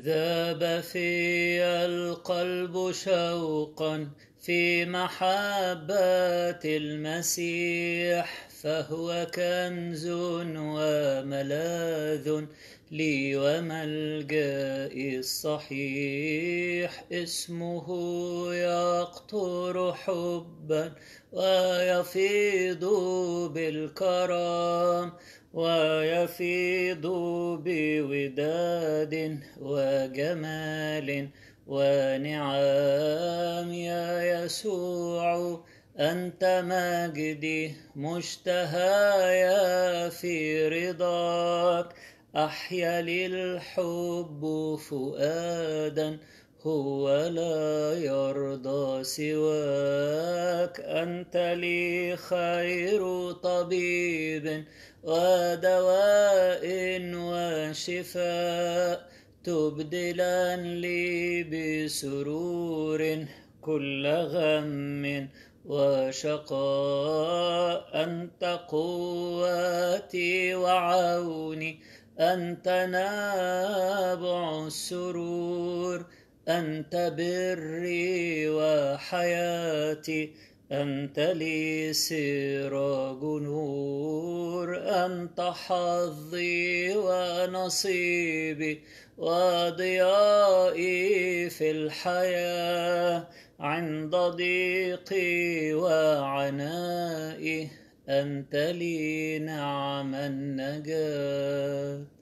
ذاب في القلب شوقا في محبة المسيح فهو كنز وملاذ لي وملجئي الصحيح اسمه يقطر حبا ويفيض بالكرام ويفيض بوداد وجمال ونعام يا يسوع أنت مجدي مشتهايا في رضاك أحيا للحب فؤادا هو لا يرضى سواك أنت لي خير طبيب ودواء وشفاء تبدلا لي بسرور كل غم وشقاء أنت قوتي وعوني أنت نابع السرور أنت بري وحياتي أنت لي سراج نور أنت حظي ونصيبي وضيائي في الحياة عند ضيقي وعنائي أنت لي نعم النجاة